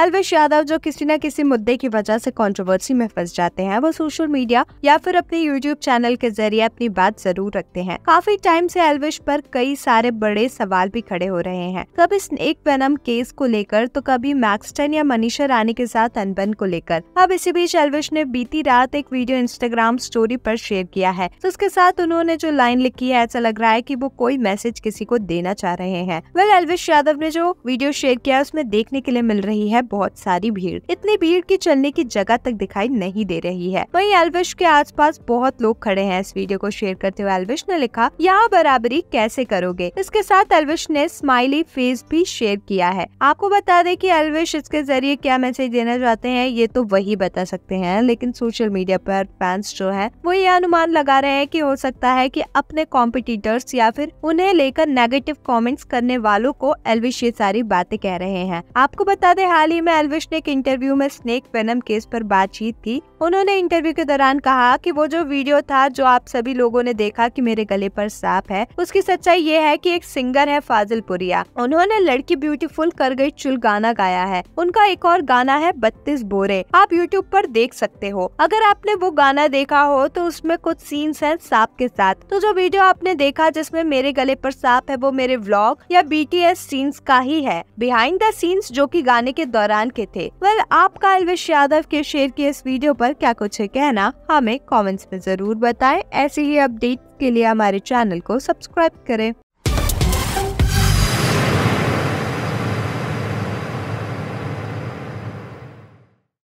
अल्वेश यादव जो किसी न किसी मुद्दे की वजह से कंट्रोवर्सी में फंस जाते हैं वो सोशल मीडिया या फिर अपने यूट्यूब चैनल के जरिए अपनी बात जरूर रखते हैं काफी टाइम से अल्वेश पर कई सारे बड़े सवाल भी खड़े हो रहे हैं कभी स्नेक वेनम केस को लेकर तो कभी मैक्सटन या मनीषा रानी के साथ अनबन को लेकर अब इसी बीच अल्वेश ने बीती रात एक वीडियो इंस्टाग्राम स्टोरी पर शेयर किया है तो उसके साथ उन्होंने जो लाइन लिखी है ऐसा लग रहा है की वो कोई मैसेज किसी को देना चाह रहे हैं वेल अल्वेश यादव ने जो वीडियो शेयर किया उसमें देखने के लिए मिल रही है बहुत सारी भीड़ इतनी भीड़ की चलने की जगह तक दिखाई नहीं दे रही है वही एलविश के आस बहुत लोग खड़े हैं इस वीडियो को शेयर करते हुए एलविश ने लिखा यहाँ बराबरी कैसे करोगे इसके साथ एलविश ने स्माइली फेस भी शेयर किया है आपको बता दें कि एलविश इसके जरिए क्या मैसेज देना चाहते हैं ये तो वही बता सकते हैं लेकिन सोशल मीडिया पर फैंस जो है वो ये अनुमान लगा रहे हैं की हो सकता है की अपने कॉम्पिटिटर्स या फिर उन्हें लेकर नेगेटिव कॉमेंट्स करने वालों को एलविश ये सारी बातें कह रहे हैं आपको बता दें हाल ही में एल्विश ने एक इंटरव्यू में स्नेक वेनम केस पर बातचीत की उन्होंने इंटरव्यू के दौरान कहा कि वो जो वीडियो था जो आप सभी लोगों ने देखा कि मेरे गले पर सांप है उसकी सच्चाई ये है कि एक सिंगर है फाजिल पुरिया उन्होंने लड़की ब्यूटीफुल कर गई चुल गाना गाया है उनका एक और गाना है बत्तीस बोरे आप यूट्यूब पर देख सकते हो अगर आपने वो गाना देखा हो तो उसमे कुछ सीन्स है सांप के साथ तो जो वीडियो आपने देखा जिसमे मेरे गले पर सांप है वो मेरे ब्लॉग या एस सीन्स का ही है बिहाइंड द सीन्स जो की गाने के दौरान के थे वेल आपका अलवेश यादव के शेयर के इस वीडियो पर क्या कुछ है कहना हमें कमेंट्स में ज़रूर बताएं ऐसे ही अपडेट्स के लिए हमारे चैनल को सब्सक्राइब करें